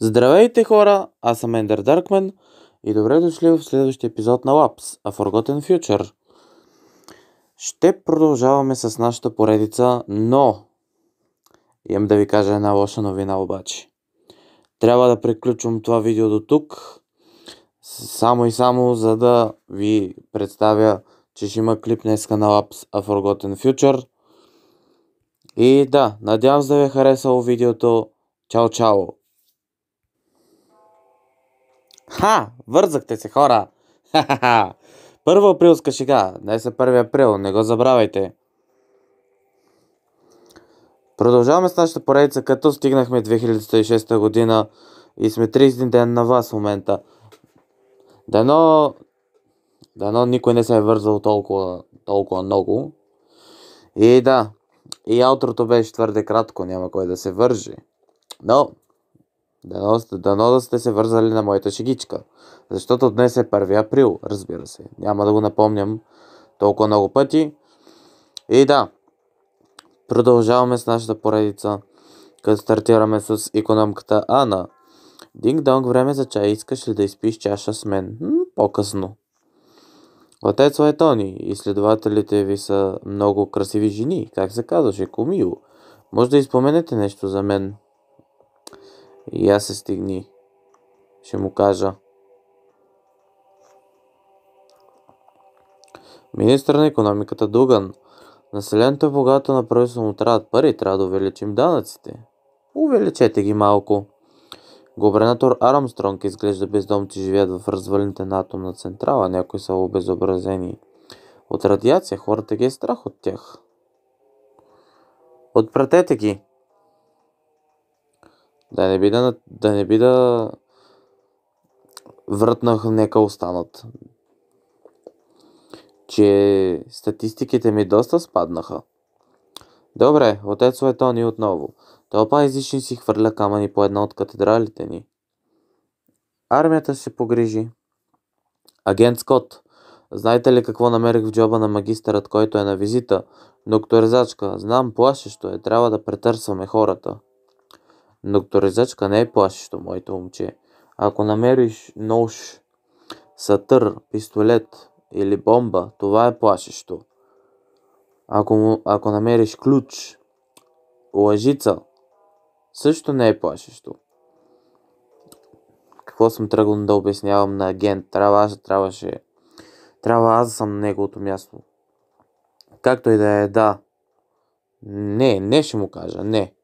Здравейте хора, аз съм Ендер Даркмен и добре дошли в следващия епизод на Labs, A Forgotten Future. Ще продължаваме с нашата поредица, но имам да ви кажа една лоша новина обаче. Трябва да приключвам това видео до тук, само и само за да ви представя, че ще има клип днеска на Labs, A Forgotten Future. И да, надявам се да ви е харесало видеото. Чао, чао! Ха! Вързахте се, хора! Ха-ха-ха! Първо априлска шега. Днес е 1 април, не го забравяйте. Продължаваме с нашата поредица, като стигнахме 2006 година и сме 30 ден на вас в момента. Дано, дано никой не се е вързал толкова, толкова много. И да, и аутрото беше твърде кратко, няма кой да се вържи. Но, Дано, да, да сте се вързали на моята шегичка. Защото днес е 1 април, разбира се. Няма да го напомням толкова много пъти. И да, продължаваме с нашата поредица, като стартираме с економката Ана. Динг-донг, време за чай, искаш ли да изпиш чаша с мен? М, по-късно. Отец е Тони, изследователите ви са много красиви жени, как се казваше, Комио. Може да изпоменете нещо за мен. И я се стигни. Ще му кажа. Министър на економиката Дуган. Населението е богато, направителство му трябва пари, трябва да увеличим данъците. Увеличете ги малко. Губернатор Армстронг изглежда бездомци живеят в развалините на атомна централа, някои са обезобразени. От радиация хората ги е страх от тях. Отпратете ги! Да не би да, да, не би да вратнах, нека останат. Че статистиките ми доста спаднаха. Добре, отец Светони отново. Тълпа излишни си хвърля камъни по една от катедралите ни. Армията се погрижи. Агент Скот, знаете ли какво намерих в джоба на магистърът, който е на визита? Докторзачка, знам, плашещо е, трябва да претърсваме хората. Доктор Туризачка не е плашещо, моето момче. Ако намериш нож, сатър, пистолет или бомба, това е плашещо. Ако, ако намериш ключ, лъжица, също не е плашещо. Какво съм тръгнал да обяснявам на агент? Трябва аз, трябваше. Трябва аз да съм на неговото място. Както и да е, да. Не, не ще му кажа, не.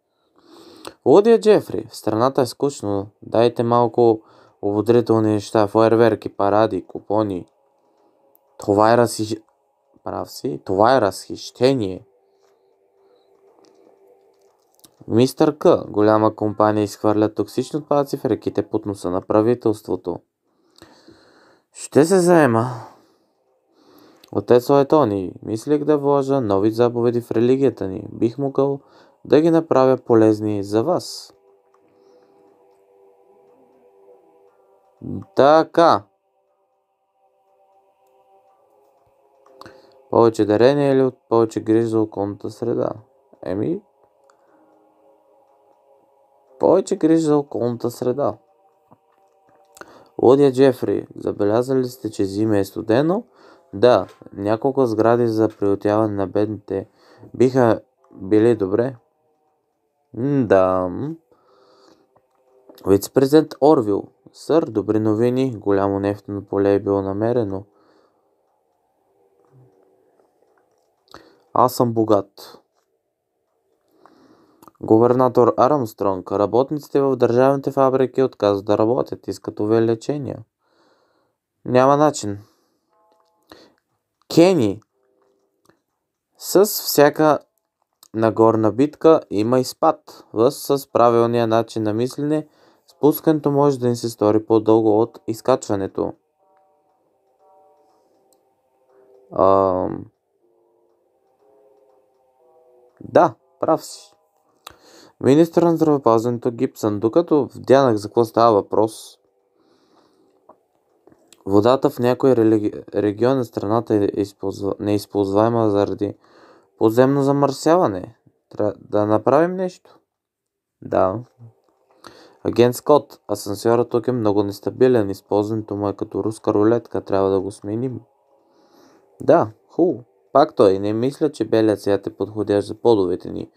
Лудия Джефри, в страната е скучно, дайте малко ободрителни неща, фойерверки, паради, купони. Това е разхищ... Прав си, това е разхищение. Мистър К. Голяма компания изхвърля токсични отпадъци в реките под носа на правителството. Ще се заема. Отец Лайтони, мислих да вложа нови заповеди в религията ни. Бих могъл да ги направя полезни за вас. Така. Повече дарение или от повече грижа за околната среда? Еми, повече грижи за околната среда. Лодия Джефри, забелязали сте, че зиме е студено? Да, няколко сгради за приютяване на бедните биха били добре. Да. вице Вицепрезидент Орвил. Сър, добри новини. Голямо нефтено поле е било намерено. Аз съм богат. Губернатор Армстронг. Работниците в държавните фабрики отказват да работят. Искат увеличения. Няма начин. Кени. С всяка на горна битка има и спад. Въз с правилния начин на мислене, спускането може да ни се стори по-дълго от изкачването. А... Да, прав си. Министър на здравеопазването Гипсън, докато вдянах за какво става въпрос, водата в някой религи... регион на страната е използва... неизползваема заради Подземно замърсяване. Трябва да направим нещо. Да. Агент Скот, асансьорът тук е много нестабилен. Използването му е като руска рулетка. Трябва да го сменим. Да, ху, Пак той, не мисля, че белият цвят е подходящ за подовете ни.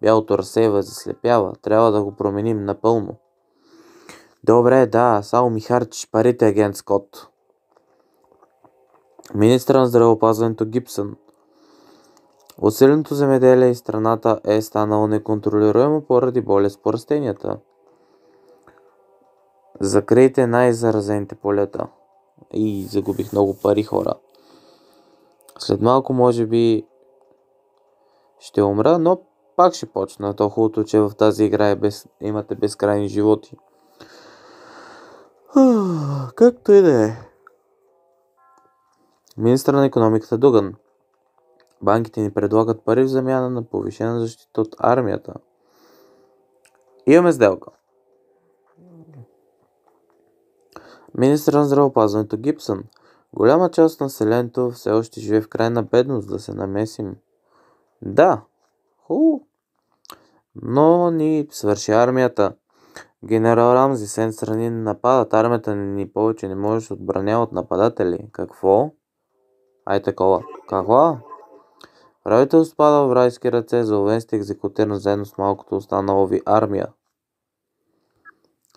Бялото разсейва и заслепява. Трябва да го променим напълно. Добре, да, само ми харчиш парите, агент Скот. Министър на здравеопазването Гибсън Усиленото земеделие и страната е станало неконтролируемо поради болест по растенията. Закрейте най-заразените полета. И загубих много пари хора. След малко може би ще умра, но пак ще почна. То хубавото, че в тази игра е без... имате безкрайни животи. Както и да е. Министър на економиката Дуган – банките ни предлагат пари в замяна на повишена защита от армията. Имаме сделка. Министър на здравеопазването Гибсън. Голяма част от населението все още живее в крайна бедност, да се намесим. Да, хубаво. Но ни свърши армията. Генерал Рамзи сен страни нападат, армията ни повече не може да се отбранява от нападатели. Какво? Ай такова. Какво? Правителството пада в райски ръце, за е екзекутиран заедно с малкото останало ви армия.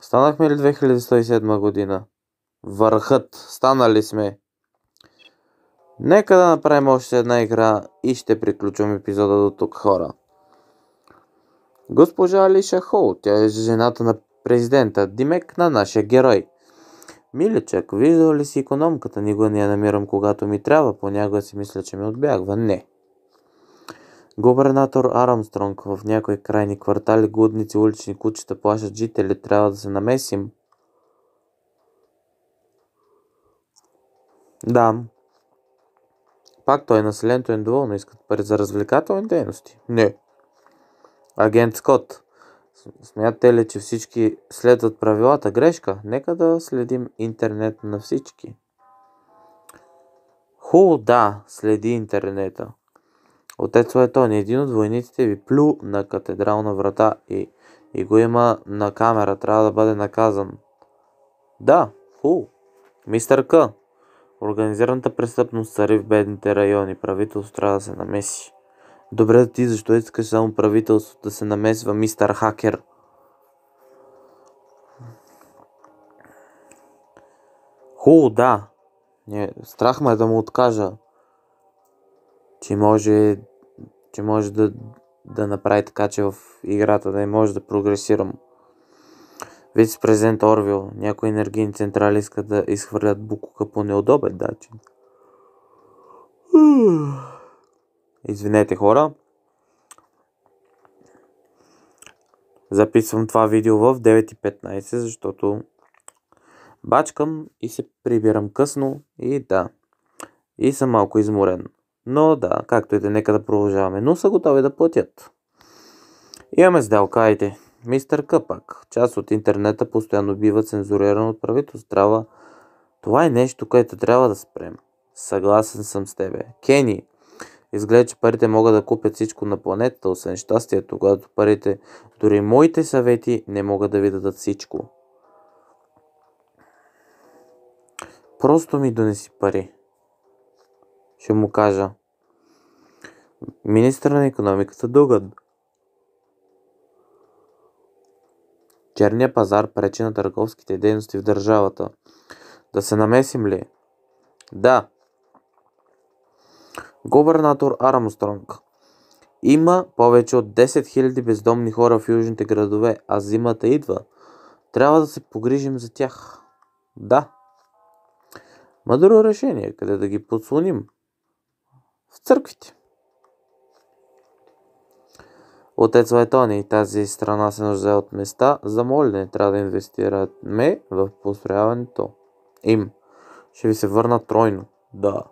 Станахме ли 2107 година? Върхът. Станали сме. Нека да направим още една игра и ще приключим епизода до тук, хора. Госпожа Алиша Хол, тя е жената на президента, димек на нашия герой. Миличък, виждал ли си економката? Никога не я намирам, когато ми трябва. Понякога си мисля, че ми отбягва. Не. Губернатор Армстронг, в някои крайни квартали глудници улични кучета плашат жители. Трябва да се намесим. Да. Пак той е населението е недоволно. Искат пари за развлекателни дейности. Не. Агент Скот. Смятате ли, че всички следват правилата? Грешка. Нека да следим интернет на всички. Ху, да, следи интернета. Отец Летон, е един от войниците ви плю на катедрална врата и, и го има на камера, трябва да бъде наказан. Да, ху. Мистер К. Организираната престъпност цари в бедните райони. Правителство трябва да се намеси. Добре, ти защо искаш само правителството да се намесва, мистър Хакер? Ху, да. Не, страх ме е да му откажа че може, че може да, да направи така, че в играта да не може да прогресирам. Вице-президент Орвил, някои енергийни централи искат да изхвърлят букука по неудобен начин. Извинете хора. Записвам това видео в 9.15, защото бачкам и се прибирам късно и да. И съм малко изморен. Но да, както и да, е, нека да продължаваме. Но са готови да платят. Имаме сделка, айде. Мистер Къпак. Част от интернета постоянно бива цензуриран от правителство. Трябва... Това е нещо, което трябва да спрем. Съгласен съм с тебе. Кени. Изглежда, че парите могат да купят всичко на планетата, освен щастието, когато парите, дори моите съвети, не могат да ви дадат всичко. Просто ми донеси пари. Ще му кажа. Министър на економиката Дугът. Черния пазар пречи на търговските дейности в държавата. Да се намесим ли? Да. Губернатор Армстронг. Има повече от 10 000 бездомни хора в южните градове, а зимата идва. Трябва да се погрижим за тях. Да. Мъдро решение, къде да ги подслоним в църквите. Отец Лайтони и тази страна се нуждае от места за молене. Трябва да инвестираме в построяването им. Ще ви се върна тройно. Да.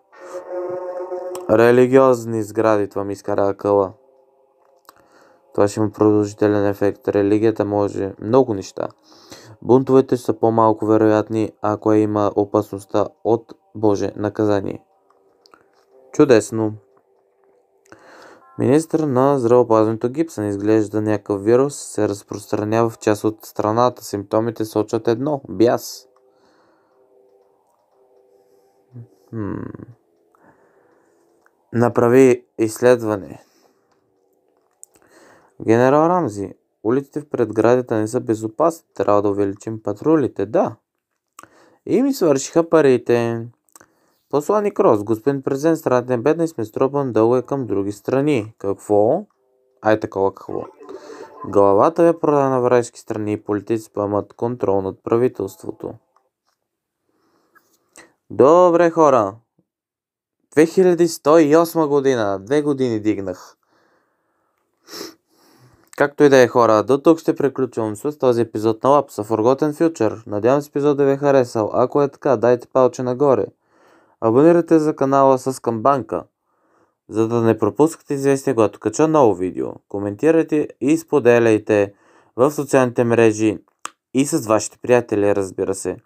Религиозни сгради, това ми изкара къла. Това ще има продължителен ефект. Религията може много неща. Бунтовете са по-малко вероятни, ако има опасността от Боже наказание. Чудесно! Министър на здравеопазването гипсън изглежда някакъв вирус се разпространява в част от страната. Симптомите сочат едно – бяс. Хм. Направи изследване. Генерал Рамзи, улиците в предградите не са безопасни. Трябва да увеличим патрулите. Да. И ми свършиха парите. Послани Рос, господин президент, страната е бедна и сме стропан дълго е към други страни. Какво? Ай такова какво. Главата е продана в райски страни и политици имат контрол над правителството. Добре хора, 2108 година. Две години дигнах. Както и да е хора, до тук ще приключвам с този епизод на Лапса Forgotten Future. Надявам се епизод да ви е харесал. Ако е така, дайте палче нагоре. Абонирайте за канала с камбанка, за да не пропускате известия, когато кача ново видео. Коментирайте и споделяйте в социалните мрежи и с вашите приятели, разбира се.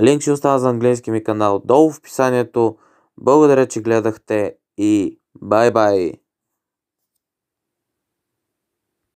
Линк ще остава за английски ми канал долу в описанието. Благодаря, че гледахте и бай-бай!